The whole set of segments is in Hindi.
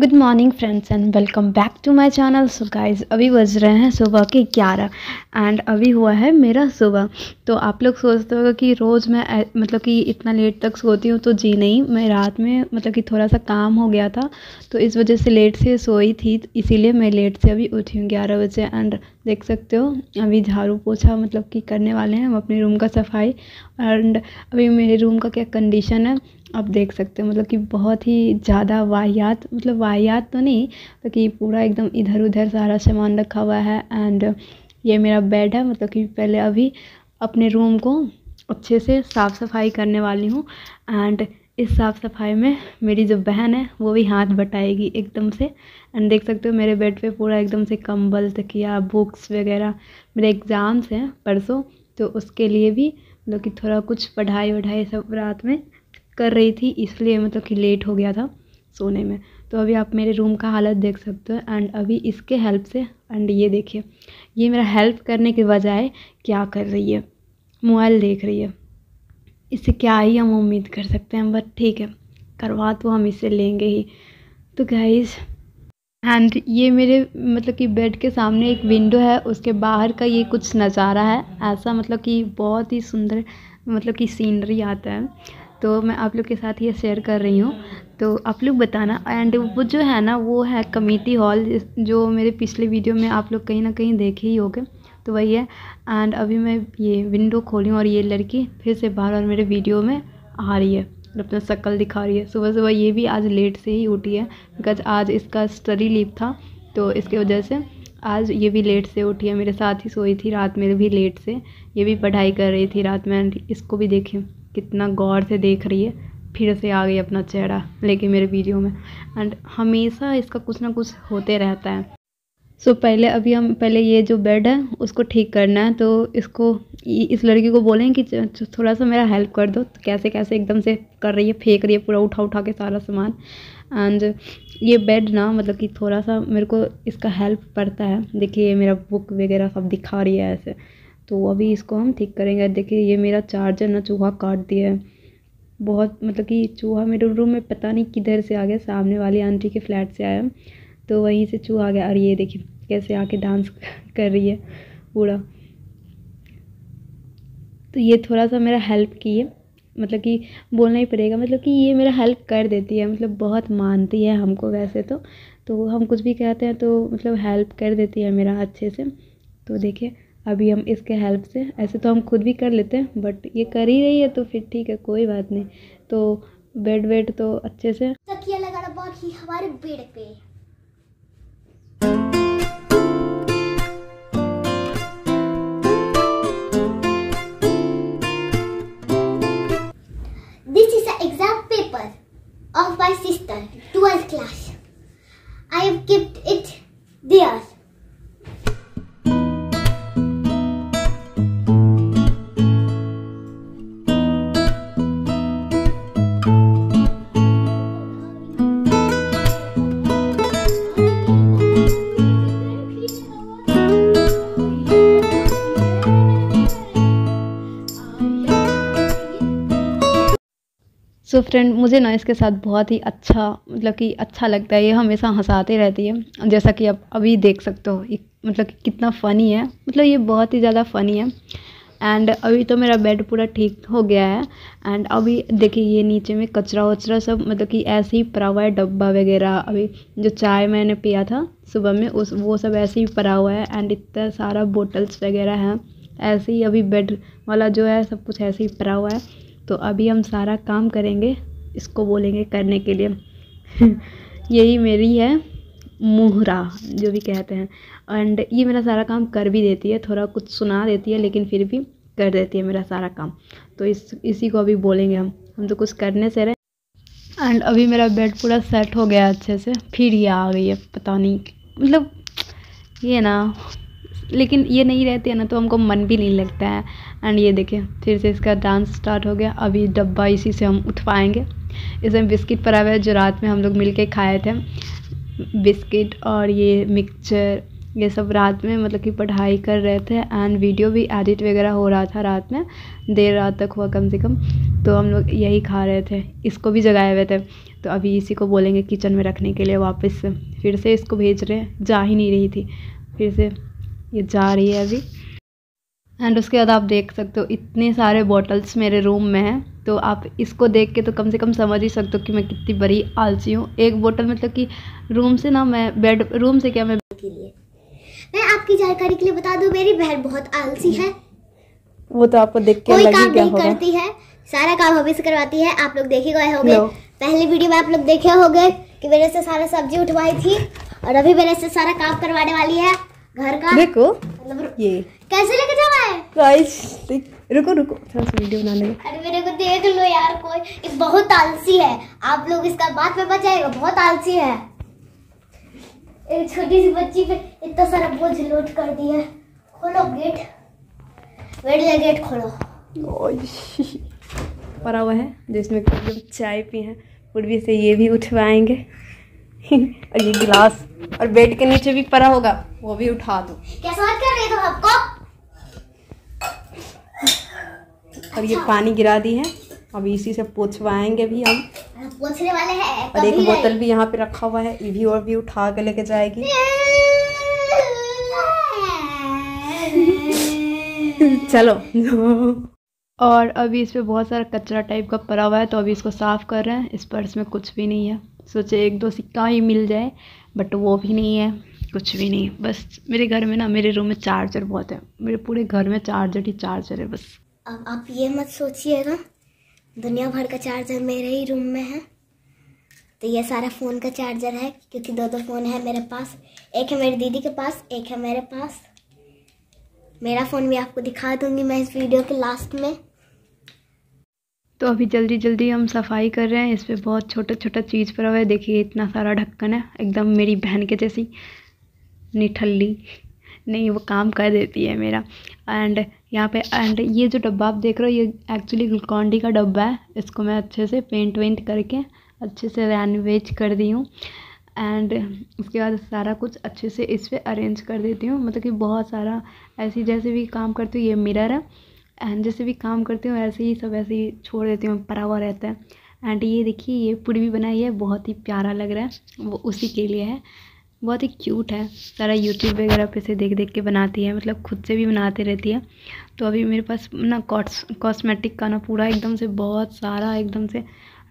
Good morning friends and welcome back to my channel so guys अभी बज रहे हैं सुबह के ग्यारह एंड अभी हुआ है मेरा सुबह तो आप लोग सोचते हो कि रोज़ मैं मतलब कि इतना लेट तक सोती हूँ तो जी नहीं मैं रात में मतलब कि थोड़ा सा काम हो गया था तो इस वजह से लेट से सोई थी इसीलिए मैं लेट से अभी उठी हूँ ग्यारह बजे एंड देख सकते हो अभी झाड़ू पोछा मतलब कि करने वाले हैं हम अपने रूम का सफाई एंड अभी मेरे रूम का क्या कंडीशन है आप देख सकते हो मतलब कि बहुत ही ज़्यादा वाहियात मतलब वाहियात तो नहीं तो कि पूरा एकदम इधर उधर सारा सामान रखा हुआ है एंड ये मेरा बेड है मतलब कि पहले अभी अपने रूम को अच्छे से साफ़ सफाई करने वाली हूँ एंड इस साफ़ सफाई में मेरी जो बहन है वो भी हाथ बटाएगी एकदम से एंड देख सकते हो मेरे बेड पे पूरा एकदम से कंबल तकिया बुक्स वगैरह मेरे एग्ज़ाम्स हैं परसों तो उसके लिए भी मतलब कि थोड़ा कुछ पढ़ाई वढ़ाई सब रात में कर रही थी इसलिए मतलब कि लेट हो गया था सोने में तो अभी आप मेरे रूम का हालत देख सकते हो एंड अभी इसके हेल्प से एंड ये देखिए ये मेरा हेल्प करने के बजाय क्या कर रही है मोबाइल देख रही है इससे क्या ही हम उम्मीद कर सकते हैं बट ठीक है करवा तो हम इससे लेंगे ही तो गाइज़ एंड ये मेरे मतलब कि बेड के सामने एक विंडो है उसके बाहर का ये कुछ नज़ारा है ऐसा मतलब कि बहुत ही सुंदर मतलब कि सीनरी आता है तो मैं आप लोग के साथ ये शेयर कर रही हूँ तो आप लोग बताना एंड वो जो है ना वो है कमेटी हॉल जो मेरे पिछले वीडियो में आप लोग कहीं ना कहीं देखे ही होंगे तो वही है एंड अभी मैं ये विंडो खोली हूँ और ये लड़की फिर से बाहर और मेरे वीडियो में आ रही है और अपना शक्ल दिखा रही है सुबह सुबह ये भी आज लेट से ही उठी है बिकॉज आज इसका स्टडी लीव था तो इसके वजह से आज ये भी लेट से उठी है मेरे साथ ही सोई थी रात में भी लेट से ये भी पढ़ाई कर रही थी रात में इसको भी देखें कितना गौर से देख रही है फिर से आ गई अपना चेहरा लेके मेरे वीडियो में एंड हमेशा इसका कुछ ना कुछ होते रहता है सो पहले अभी हम पहले ये जो बेड है उसको ठीक करना है तो इसको इस लड़की को बोलें कि थोड़ा सा मेरा हेल्प कर दो तो कैसे कैसे एकदम से कर रही है फेंक रही है पूरा उठा उठा के सारा सामान एंड ये बेड ना मतलब कि थोड़ा सा मेरे को इसका हेल्प पड़ता है देखिए ये मेरा बुक वगैरह सब दिखा रही है ऐसे तो अभी इसको हम ठीक करेंगे देखिए ये मेरा चार्जर ना चूहा काट दिया है बहुत मतलब कि चूहा मेरे रूम में पता नहीं किधर से आ गया सामने वाली आंटी के फ्लैट से आया तो वहीं से चूहा गया और ये देखिए कैसे आके डांस कर रही है पूरा तो ये थोड़ा सा मेरा हेल्प किए मतलब कि बोलना ही पड़ेगा मतलब कि ये मेरा हेल्प कर देती है मतलब बहुत मानती है हमको वैसे तो तो हम कुछ भी कहते हैं तो मतलब हेल्प कर देती है मेरा अच्छे से तो देखिए अभी हम इसके हेल्प से ऐसे तो हम खुद भी कर लेते हैं बट ये कर ही रही है तो फिर ठीक है कोई बात नहीं तो बेड वेड तो अच्छे से लगा बहुत ही हमारे बेड पे 12th class. I have kept it there. So friend मुझे ना इसके साथ बहुत ही अच्छा मतलब कि अच्छा लगता है ये हमेशा हंसाते रहती है जैसा कि आप अभी देख सकते हो मतलब कि कितना फ़नी है मतलब ये बहुत ही ज़्यादा फ़नी है एंड अभी तो मेरा बेड पूरा ठीक हो गया है एंड अभी देखिए ये नीचे में कचरा वचरा सब मतलब कि ऐसे ही पड़ा हुआ है डब्बा वगैरह अभी जो चाय मैंने पिया था सुबह में उस वो सब ऐसे ही पड़ा हुआ है एंड इतना सारा बोटल्स वगैरह हैं ऐसे ही अभी बेड वाला जो है सब कुछ ऐसे ही पड़ा हुआ है तो अभी हम सारा काम करेंगे इसको बोलेंगे करने के लिए यही मेरी है मुहरा जो भी कहते हैं एंड ये मेरा सारा काम कर भी देती है थोड़ा कुछ सुना देती है लेकिन फिर भी कर देती है मेरा सारा काम तो इस इसी को अभी बोलेंगे हम हम तो कुछ करने से रहे एंड अभी मेरा बेड पूरा सेट हो गया अच्छे से फिर ये आ गई है पता नहीं मतलब ये ना लेकिन ये नहीं रहती है ना तो हमको मन भी नहीं लगता है एंड ये देखिए फिर से इसका डांस स्टार्ट हो गया अभी डब्बा इसी से हम उठवाएंगे इसमें बिस्किट पड़ा हुआ है जो रात में हम लोग मिल के खाए थे बिस्किट और ये मिक्सचर ये सब रात में मतलब कि पढ़ाई कर रहे थे एंड वीडियो भी एडिट वगैरह हो रहा था रात में देर रात तक हुआ कम से कम तो हम लोग यही खा रहे थे इसको भी जगाए हुए थे तो अभी इसी को बोलेंगे किचन में रखने के लिए वापस से फिर से इसको भेज रहे हैं जा ही नहीं रही थी फिर से ये जा रही है अभी एंड उसके बाद आप देख सकते हो इतने सारे बॉटल्स मेरे रूम में हैं तो आप इसको देख के तो कम से कम समझ ही सकते हो कि मैं कितनी बड़ी आलसी हूँ एक बोतल मतलब कि रूम से ना मैं बेड रूम से क्या मैं के लिए मैं आपकी जानकारी के लिए बता दूँ मेरी बहन बहुत आलसी है वो तो आपको देख के कोई काम नहीं करती है सारा काम हमें से करवाती है आप लोग देखे गए होंगे पहले वीडियो में आप लोग देखे होंगे कि मेरे से सारा सब्जी उठवाई थी और अभी मेरे से सारा काम करवाने वाली है घर का देखो मतलब ये कैसे लग गाइस रुको रुको थोड़ा सा वीडियो बना का अरे मेरे को देख लो यार कोई इस बहुत आलसी है आप लोग इसका बात में बचाएगा बहुत आलसी है एक छोटी सी बच्ची पे इतना सारा बोझ लोड कर दिया खोलो गेट वेट ले गेट खोलो पड़ा हुआ है जिसमें लोग चाय पी है पूर्वी से ये भी उठवाएंगे और ये गिलास और बेड के नीचे भी पड़ा होगा वो भी उठा दो क्या समझ कर रहे हो आपको और ये पानी गिरा दी है अब इसी से पोछवाएंगे भी हम पोछने वाले हैं और एक बोतल भी यहाँ पे रखा हुआ है ये भी और भी उठा के लेके जाएगी चलो और अभी इस पर बहुत सारा कचरा टाइप का पड़ा हुआ है तो अभी इसको साफ़ कर रहे हैं इस पर्स में कुछ भी नहीं है सोचे एक दो सिक्का ही मिल जाए बट वो भी नहीं है कुछ भी नहीं बस मेरे घर में ना मेरे रूम में चार्जर बहुत है मेरे पूरे घर में चार्जर ही चार्जर है बस अब आप ये मत सोचिएगा दुनिया भर का चार्जर मेरे ही रूम में है तो ये सारा फ़ोन का चार्जर है क्योंकि दो दो फ़ोन है मेरे पास एक है मेरी दीदी के पास एक है मेरे पास मेरा फ़ोन भी आपको दिखा दूंगी मैं इस वीडियो के लास्ट में तो अभी जल्दी जल्दी हम सफाई कर रहे हैं इस पर बहुत छोटा छोटा चीज़ पर हुआ है देखिए इतना सारा ढक्कन है एकदम मेरी बहन के जैसी निठल्ली नहीं वो काम कर देती है मेरा एंड यहाँ पे एंड ये जो डब्बा आप देख रहे हो ये एक्चुअली ग्लूकॉन्डी का डब्बा है इसको मैं अच्छे से पेंट वेंट करके अच्छे से रैनवेज कर दी हूँ एंड उसके बाद सारा कुछ अच्छे से इस पर अरेंज कर देती हूँ मतलब कि बहुत सारा ऐसी जैसे भी काम करती हूँ ये मिरर है एंड जैसे भी काम करती हूँ ऐसे ही सब ऐसे ही छोड़ देती हूँ परा हुआ रहता है एंड ये देखिए ये पूड़ी भी बनाई है बहुत ही प्यारा लग रहा है वो उसी के लिए है बहुत ही क्यूट है सारा यूट्यूब वगैरह पे से देख देख के बनाती है मतलब खुद से भी बनाते रहती है तो अभी मेरे पास ना कॉस्मेटिक का ना पूरा एकदम से बहुत सारा एकदम से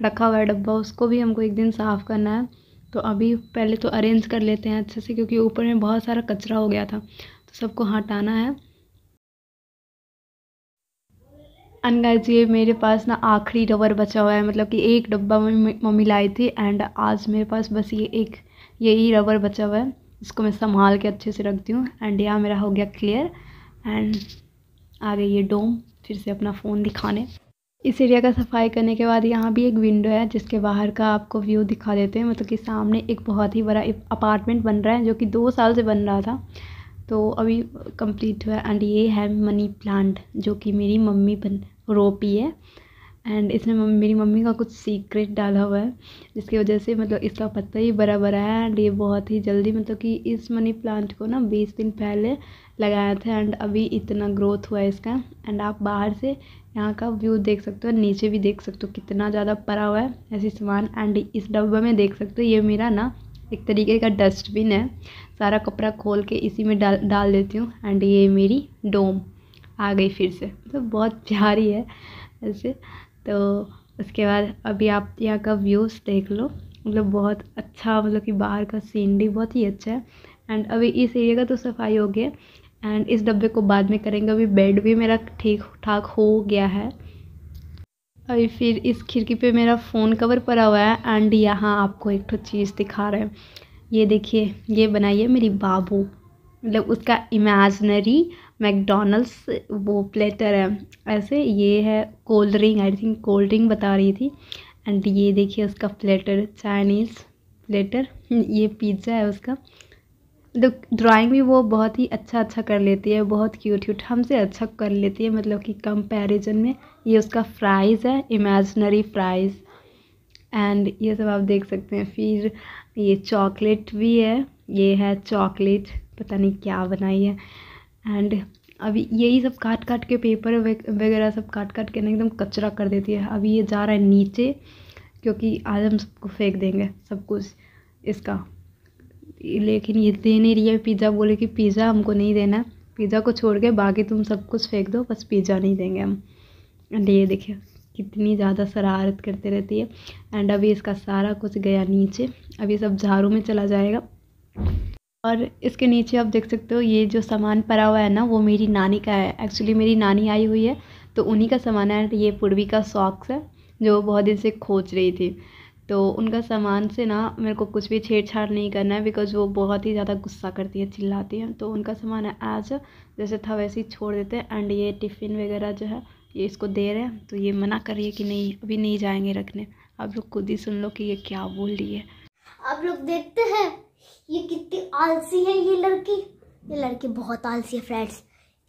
रखा हुआ है डब्बा उसको भी हमको एक दिन साफ़ करना है तो अभी पहले तो अरेंज कर लेते हैं अच्छे से क्योंकि ऊपर में बहुत सारा कचरा हो गया था तो सबको हटाना है एंड ये मेरे पास ना आखिरी रबर बचा हुआ है मतलब कि एक डब्बा मम्मी लाई थी एंड आज मेरे पास बस ये एक यही रबर बचा हुआ है इसको मैं संभाल के अच्छे से रखती हूँ एंड यहाँ मेरा हो गया क्लियर एंड आ गई ये डोम फिर से अपना फ़ोन दिखाने इस एरिया का सफाई करने के बाद यहाँ भी एक विंडो है जिसके बाहर का आपको व्यू दिखा देते हैं मतलब कि सामने एक बहुत ही बड़ा अपार्टमेंट बन रहा है जो कि दो साल से बन रहा था तो अभी कंप्लीट हुआ एंड ये है मनी प्लांट जो कि मेरी मम्मी बन रोपी है एंड इसमें मेरी मम्मी का कुछ सीक्रेट डाला हुआ है जिसकी वजह से मतलब इसका पत्ता ही बड़ा बड़ा है एंड ये बहुत ही जल्दी मतलब कि इस मनी प्लांट को ना बीस दिन पहले लगाया था एंड अभी इतना ग्रोथ हुआ है इसका एंड आप बाहर से यहाँ का व्यू देख सकते हो नीचे भी देख सकते हो कितना ज़्यादा पड़ा हुआ है ऐसे सामान एंड इस डब्बे में देख सकते हो ये मेरा ना एक तरीके का डस्टबिन है सारा कपड़ा खोल के इसी में डाल डाल देती हूँ एंड ये मेरी डोम आ गई फिर से मतलब तो बहुत प्यारी है ऐसे तो उसके बाद अभी आप यहाँ का व्यूज़ देख लो मतलब बहुत अच्छा मतलब कि बाहर का सीनरी बहुत ही अच्छा है एंड अभी इस एरिया का तो सफाई हो गया एंड इस डब्बे को बाद में करेंगे अभी बेड भी मेरा ठीक ठाक हो गया है अभी फिर इस खिड़की पे मेरा फ़ोन कवर पड़ा हुआ है एंड यहाँ आपको एक तो चीज़ दिखा रहे हैं ये देखिए ये बनाई है मेरी बाबू मतलब उसका इमेजनरी मैकडोनल्ड्स वो प्लेटर है ऐसे ये है cold drink I think cold drink बता रही थी एंड ये देखिए उसका प्लेटर चाइनीज़ प्लेटर ये पिज्ज़ा है उसका मतलब ड्राइंग भी वो बहुत ही अच्छा अच्छा कर लेती है बहुत क्यूट क्यूट हमसे अच्छा कर लेती है मतलब कि कंपैरिजन में ये उसका फ्राइज़ है इमेजनरी फ्राइज़ एंड ये सब आप देख सकते हैं फिर ये चॉकलेट भी है ये है चॉकलेट पता नहीं क्या बनाई है एंड अभी यही सब काट काट के पेपर वगैरह सब काट काट के ना एकदम कचरा कर देती है अभी ये जा रहा है नीचे क्योंकि आज हम सबको फेंक देंगे सब कुछ इसका लेकिन ये दे नहीं रही है पिज़्ज़ा बोले कि पिज़्ज़ा हमको नहीं देना पिज़्ज़ा को छोड़ के बाकी तुम सब कुछ फेंक दो बस पिज़्ज़ा नहीं देंगे हम एंड ये देखिए कितनी ज़्यादा शरारत करते रहती है एंड अभी इसका सारा कुछ गया नीचे अभी सब झाड़ू में चला जाएगा और इसके नीचे आप देख सकते हो ये जो सामान पड़ा हुआ है ना वो मेरी नानी का है एक्चुअली मेरी नानी आई हुई है तो उन्हीं का सामान है ये पूर्वी का सॉक्स है जो बहुत दिन से खोज रही थी तो उनका सामान से ना मेरे को कुछ भी छेड़छाड़ नहीं करना है बिकॉज वो बहुत ही ज़्यादा गुस्सा करती है चिल्लाती है तो उनका सामान है आज जैसे था वैसे ही छोड़ देते हैं एंड ये टिफ़िन वगैरह जो है ये इसको दे रहे हैं तो ये मना करिए कि नहीं अभी नहीं जाएंगे रखने आप लोग खुद ही सुन लो कि ये क्या बोल रही है आप लोग देखते हैं ये कितनी आलसी है ये लड़की ये लड़की बहुत आलसी है फ्रेंड्स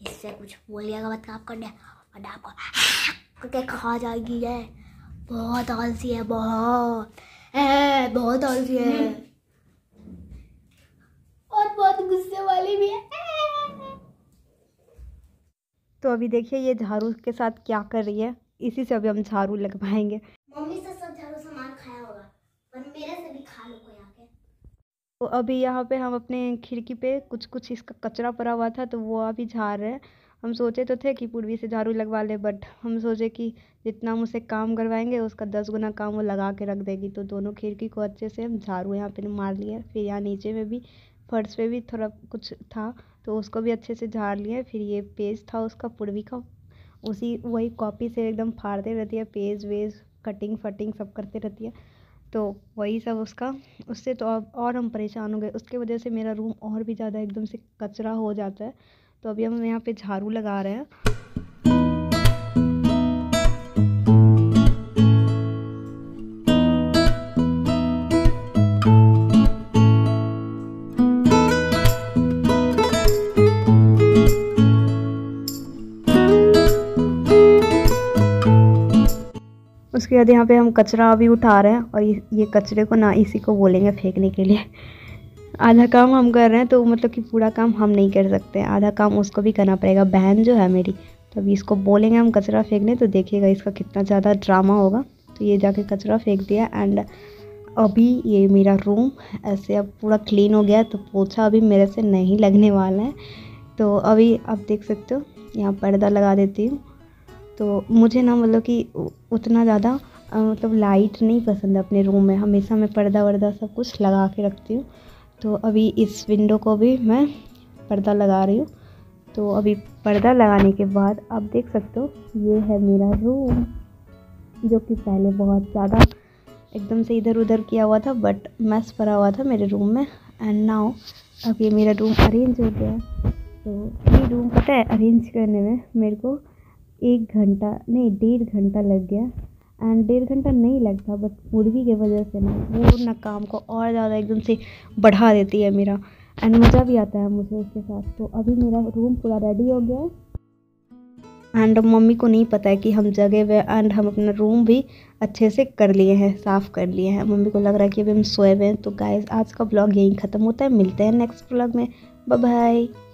इससे कुछ बोलिएगा मत काम करने और आपको करके खा जाएगी है बहुत आलसी है बहुत बहुत आलसी है हम्म। और बहुत गुस्से वाली भी है तो अभी देखिए ये झाड़ू के साथ क्या कर रही है इसी से अभी हम झाड़ू लगवाएंगे तो अभी यहाँ पे हम अपने खिड़की पे कुछ कुछ इसका कचरा पड़ा हुआ था तो वो अभी झाड़ रहे हैं हम सोचे तो थे कि पूर्वी से झाड़ू लगवा ले बट हम सोचे कि जितना हम उसे काम करवाएंगे उसका दस गुना काम वो लगा के रख देगी तो दोनों खिड़की को अच्छे से हम झाड़ू यहाँ पे मार लिए फिर यहाँ नीचे में भी फर्श पे भी थोड़ा कुछ था तो उसको भी अच्छे से झाड़ लिए फिर ये पेज था उसका पूर्वी का उसी वही कॉपी से एकदम फाड़ते रहती है पेज वेज कटिंग फटिंग सब करते रहती है तो वही सब उसका उससे तो अब और हम परेशान हो गए उसके वजह से मेरा रूम और भी ज़्यादा एकदम से कचरा हो जाता है तो अभी हम यहाँ पे झाड़ू लगा रहे हैं उसके बाद यहाँ पे हम कचरा अभी उठा रहे हैं और ये ये कचरे को ना इसी को बोलेंगे फेंकने के लिए आधा काम हम कर रहे हैं तो मतलब कि पूरा काम हम नहीं कर सकते आधा काम उसको भी करना पड़ेगा बहन जो है मेरी तो अभी इसको बोलेंगे हम कचरा फेंकने तो देखिएगा इसका कितना ज़्यादा ड्रामा होगा तो ये जाके कचरा फेंक दिया एंड अभी ये मेरा रूम ऐसे अब पूरा क्लीन हो गया तो पोछा अभी मेरे से नहीं लगने वाला है तो अभी आप देख सकते हो यहाँ पर्दा लगा देती हूँ तो मुझे ना मतलब कि उतना ज़्यादा मतलब लाइट नहीं पसंद है अपने रूम में हमेशा मैं पर्दा वर्दा सब कुछ लगा के रखती हूँ तो अभी इस विंडो को भी मैं पर्दा लगा रही हूँ तो अभी पर्दा लगाने के बाद आप देख सकते हो ये है मेरा रूम जो कि पहले बहुत ज़्यादा एकदम से इधर उधर किया हुआ था बट मैस भरा हुआ था मेरे रूम में एंड नाउ अब ये मेरा रूम अरेंज हो गया तो ये रूम पता है अरेंज करने में मेरे को एक घंटा नहीं डेढ़ घंटा लग गया एंड डेढ़ घंटा नहीं लगता बट पूर्वी के वजह से ना वो ना काम को और ज़्यादा एकदम से बढ़ा देती है मेरा एंड मज़ा भी आता है मुझे उसके साथ तो अभी मेरा रूम पूरा रेडी हो गया है एंड मम्मी को नहीं पता है कि हम जगह हुए एंड हम अपना रूम भी अच्छे से कर लिए हैं साफ़ कर लिए हैं मम्मी को लग रहा है कि अभी हम सोए हुए हैं तो गाइस आज का ब्लॉग यहीं ख़त्म होता है मिलते हैं नेक्स्ट ब्लॉग में बाय